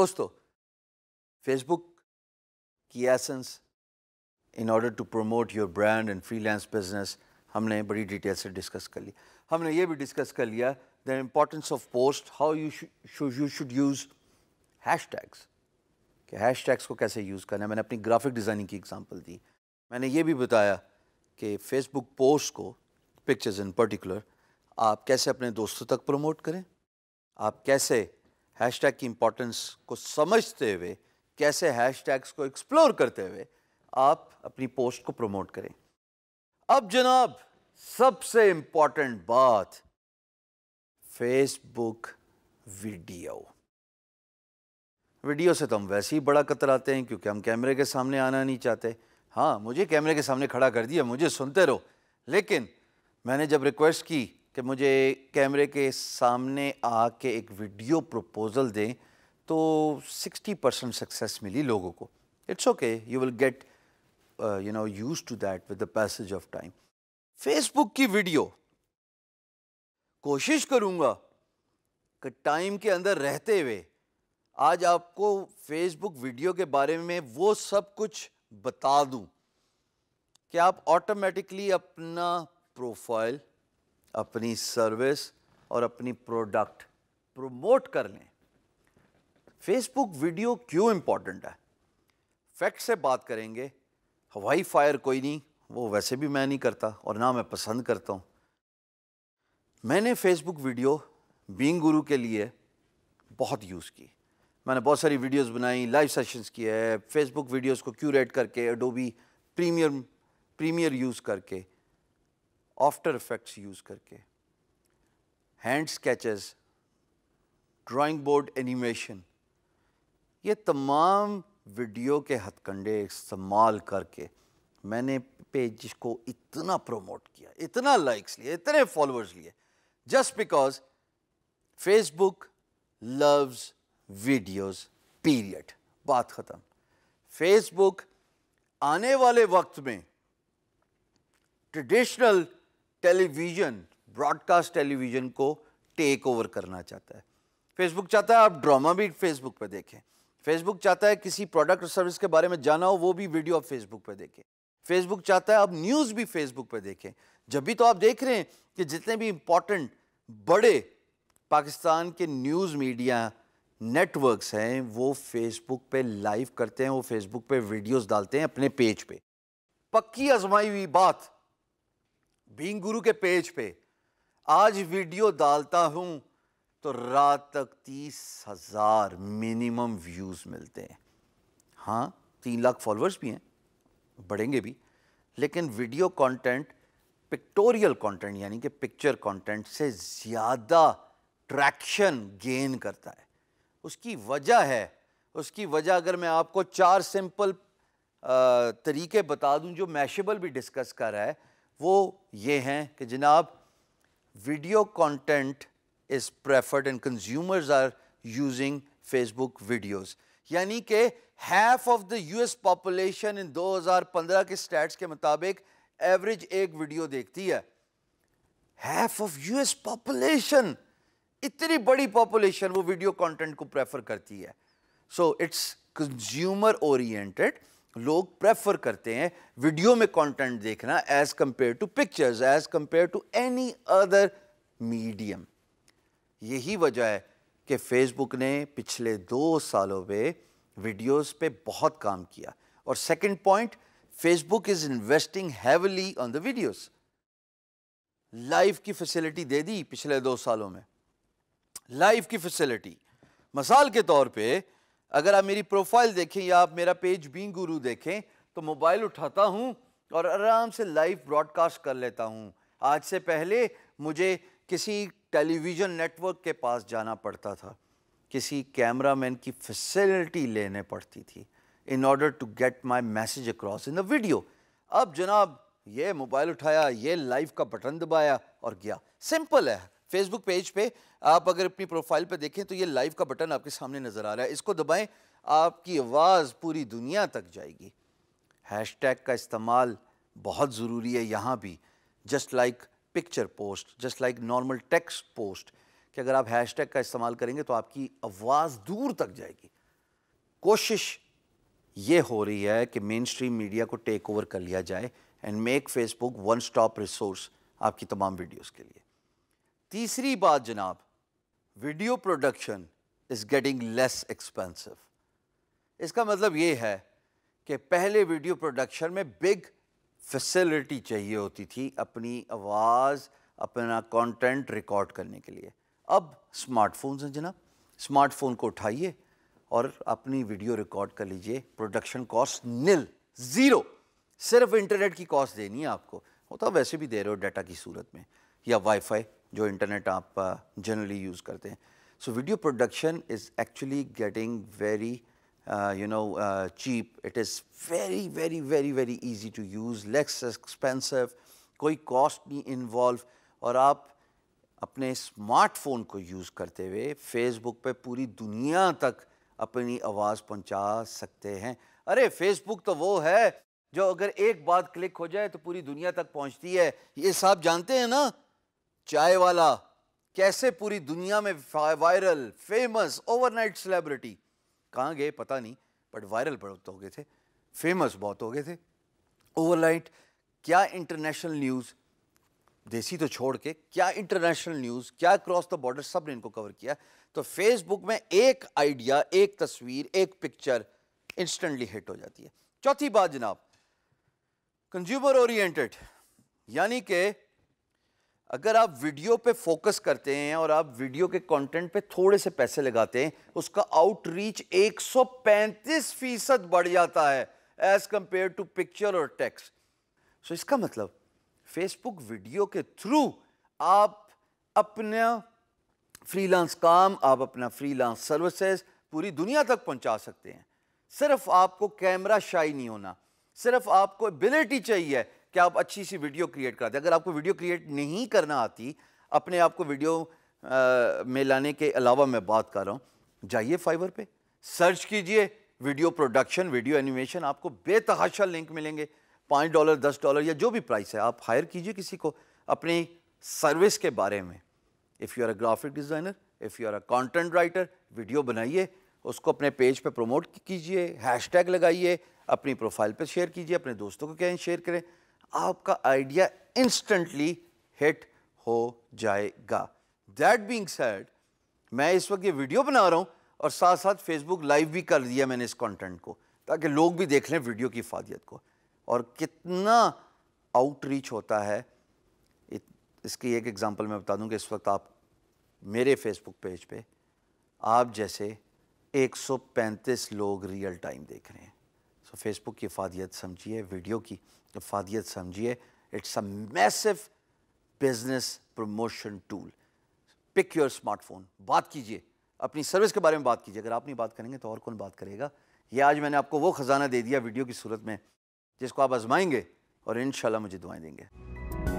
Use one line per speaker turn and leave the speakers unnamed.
दोस्तों फेसबुक की essence in order to promote your brand and freelance business हमने बड़ी डिटेल से डिस्कस कर लिया हमने ये भी डिस्कस कर लिया the importance of post how you you should use hash tags कि हैश टैग्स को कैसे यूज़ करना है मैंने अपनी ग्राफिक डिज़ाइनिंग की एग्जांपल दी मैंने ये भी बताया कि फेसबुक पोस्ट को पिक्चर्स इन पर्टिकुलर आप कैसे अपने दोस्तों तक प्रमोट करें आप कैसे हैशटैग की इम्पोर्टेंस को समझते हुए कैसे हैशटैग्स को एक्सप्लोर करते हुए आप अपनी पोस्ट को प्रमोट करें अब जनाब सबसे इम्पॉर्टेंट बात फेसबुक वीडियो वीडियो से तो हम वैसे ही बड़ा कतराते हैं क्योंकि हम कैमरे के सामने आना नहीं चाहते हाँ मुझे कैमरे के सामने खड़ा कर दिया मुझे सुनते रहो लेकिन मैंने जब रिक्वेस्ट की कि मुझे कैमरे के सामने आके एक वीडियो प्रपोज़ल दें तो 60 परसेंट सक्सेस मिली लोगों को it's okay you will get you know use to that with the passage of time Facebook की वीडियो कोशिश करूँगा कि टाइम के अंदर रहते हुए आज आपको फेसबुक वीडियो के बारे में वो सब कुछ बता दूं कि आप ऑटोमेटिकली अपना प्रोफाइल अपनी सर्विस और अपनी प्रोडक्ट प्रमोट कर लें फेसबुक वीडियो क्यों इंपॉर्टेंट है फैक्ट से बात करेंगे हवाई फायर कोई नहीं वो वैसे भी मैं नहीं करता और ना मैं पसंद करता हूँ मैंने फेसबुक वीडियो बींग गुरु के लिए बहुत यूज़ की मैंने बहुत सारी वीडियोस बनाई लाइव सेशंस किए फेसबुक वीडियोस को क्यूरेट करके अडोबी प्रीमियर प्रीमियर यूज़ करके आफ्टर इफ़ेक्ट्स यूज़ करके hand sketches drawing board animation ये तमाम वीडियो के हथकंडे इस्तेमाल करके मैंने पेज को इतना प्रमोट किया इतना लाइक्स लिए इतने फॉलोअर्स लिए just because Facebook loves videos period बात ख़त्म फेसबुक आने वाले वक्त में ट्रेडिशनल टेलीविज़न ब्रॉडकास्ट टेलीविज़न को टेक ओवर करना चाहता है फेसबुक चाहता है आप ड्रामा भी फेसबुक पर देखें फेसबुक चाहता है किसी प्रोडक्ट और सर्विस के बारे में जाना हो वो भी वीडियो आप फेसबुक पर देखें फेसबुक चाहता है आप न्यूज़ भी फेसबुक पर देखें जब भी तो आप देख रहे हैं कि जितने भी इंपॉर्टेंट बड़े पाकिस्तान के न्यूज़ मीडिया नेटवर्क्स हैं वो फेसबुक पे लाइव करते हैं वो फेसबुक पे वीडियोस डालते हैं अपने पेज पे पक्की आजमाई हुई बात बींग गुरु के पेज पे आज वीडियो डालता हूं तो रात तक तीस हजार मिनिमम व्यूज मिलते हैं हाँ तीन लाख फॉलोअर्स भी हैं बढ़ेंगे भी लेकिन वीडियो कंटेंट पिक्टोरियल कंटेंट यानी कि पिक्चर कंटेंट से ज़्यादा ट्रैक्शन गेन करता है उसकी वजह है उसकी वजह अगर मैं आपको चार सिंपल तरीके बता दूं जो मैशेबल भी डिस्कस कर रहा है वो ये हैं कि जनाब video content is preferred and consumers are using Facebook videos यानी कि half of the US population in 2015 के स्टैट्स के मुताबिक एवरेज एक वीडियो देखती है हाफ ऑफ यूएस पॉपुलेशन इतनी बड़ी पॉपुलेशन वो वीडियो कंटेंट को प्रेफर करती है सो इट्स कंज्यूमर ओरिएंटेड लोग प्रेफर करते हैं वीडियो में कंटेंट देखना as compare to pictures as compare to any other medium यही वजह है कि फेसबुक ने पिछले दो सालों में वीडियोस पे बहुत काम किया और second point Facebook is investing heavily on the videos live की फैसिलिटी दे दी पिछले दो सालों में लाइव की फैसिलिटी मिसाल के तौर पर अगर आप मेरी प्रोफाइल देखें या आप मेरा पेज बी गुरु देखें तो मोबाइल उठाता हूँ और आराम से लाइव ब्रॉडकास्ट कर लेता हूँ आज से पहले मुझे किसी टेलीविज़न नेटवर्क के पास जाना पड़ता था किसी कैमरा मैन की फैसिलिटी लेने पड़ती थी in order to get my message across in the video अब जनाब ये मोबाइल उठाया ये लाइव का बटन दबाया और गया सिंपल है फेसबुक पेज पे आप अगर अपनी प्रोफाइल पे देखें तो ये लाइव का बटन आपके सामने नज़र आ रहा है इसको दबाएं आपकी आवाज़ पूरी दुनिया तक जाएगी हैशटैग का इस्तेमाल बहुत ज़रूरी है यहाँ भी just like picture post just like normal text post कि अगर आप हैशटैग का इस्तेमाल करेंगे तो आपकी आवाज़ दूर तक जाएगी कोशिश ये हो रही है कि मेन स्ट्रीम मीडिया को टेक ओवर कर लिया जाए and make Facebook one stop resource आपकी तमाम वीडियोस के लिए तीसरी बात जनाब video production is getting less expensive इसका मतलब ये है कि पहले वीडियो प्रोडक्शन में बिग फैसिलिटी चाहिए होती थी अपनी आवाज़ अपना कंटेंट रिकॉर्ड करने के लिए अब स्मार्टफोन्स हैं जनाब स्मार्टफोन को उठाइए और अपनी वीडियो रिकॉर्ड कर लीजिए प्रोडक्शन कॉस्ट नील ज़ीरो सिर्फ इंटरनेट की कॉस्ट देनी है आपको होता तो वैसे भी दे रहे हो डाटा की सूरत में या वाईफाई जो इंटरनेट आप जनरली uh, यूज़ करते हैं so video production is actually getting very you know cheap it is very very very very easy to use less expensive कोई कॉस्ट नहीं इन्वॉल्व और आप अपने स्मार्टफोन को यूज़ करते हुए फेसबुक पे पूरी दुनिया तक अपनी आवाज़ पहुंचा सकते हैं अरे फेसबुक तो वो है जो अगर एक बात क्लिक हो जाए तो पूरी दुनिया तक पहुंचती है ये सब जानते हैं ना चाय वाला कैसे पूरी दुनिया में वायरल फेमस ओवरनाइट सेलिब्रिटी कहाँ गए पता नहीं बट वायरल बहुत हो गए थे फेमस बहुत हो गए थे ओवरनाइट क्या इंटरनेशनल न्यूज़ देसी तो छोड़ के क्या इंटरनेशनल न्यूज़ क्या क्रॉस द बॉर्डर सब ने इनको कवर किया तो फेसबुक में एक आइडिया एक तस्वीर एक पिक्चर इंस्टेंटली हिट हो जाती है चौथी बात जनाब कंज्यूमर ओरिएंटेड यानी कि अगर आप वीडियो पे फोकस करते हैं और आप वीडियो के कंटेंट पे थोड़े से पैसे लगाते हैं उसका आउटरीच 135 फीसद बढ़ जाता है एज कंपेयर टू पिक्चर और टेक्स्ट सो इसका मतलब फेसबुक वीडियो के थ्रू आप अपना फ्रीलांस काम आप अपना फ्रीलांस सर्विसेज पूरी दुनिया तक पहुंचा सकते हैं सिर्फ आपको कैमरा शाई नहीं होना सिर्फ आपको एबिलिटी चाहिए कि आप अच्छी सी वीडियो क्रिएट कराते अगर आपको वीडियो क्रिएट नहीं करना आती अपने आप को वीडियो में लाने के अलावा मैं बात कर रहा हूँ जाइए फाइबर पे सर्च कीजिए वीडियो प्रोडक्शन वीडियो एनिमेशन आपको बेतहाशा लिंक मिलेंगे पाँच डॉलर दस डॉलर या जो भी प्राइस है आप हायर कीजिए किसी को अपनी सर्विस के बारे में if you are a graphic designer if you are a content writer video बनाइए उसको अपने पेज पे प्रमोट कीजिए हैशटैग लगाइए अपनी प्रोफाइल पे शेयर कीजिए अपने दोस्तों को कहें शेयर करें आपका आइडिया इंस्टेंटली हिट हो जाएगा दैट बींग सैड मैं इस वक्त ये वीडियो बना रहा हूँ और साथ साथ फेसबुक लाइव भी कर दिया मैंने इस कंटेंट को ताकि लोग भी देख लें वीडियो की फादियत को और कितना आउटरीच होता है इत, इसकी एक एग्जांपल मैं बता दूं कि इस वक्त आप मेरे फेसबुक पेज पे आप जैसे 135 लोग रियल टाइम देख रहे हैं सो फेसबुक की अफादियत समझिए वीडियो की अफादियत समझिए it's a massive business promotion tool pick your smartphone बात कीजिए अपनी सर्विस के बारे में बात कीजिए अगर आप नहीं बात करेंगे तो और कौन बात करेगा ये आज मैंने आपको वो ख़जाना दे दिया वीडियो की सूरत में जिसको आप आजमाएंगे और इन मुझे दुआएं देंगे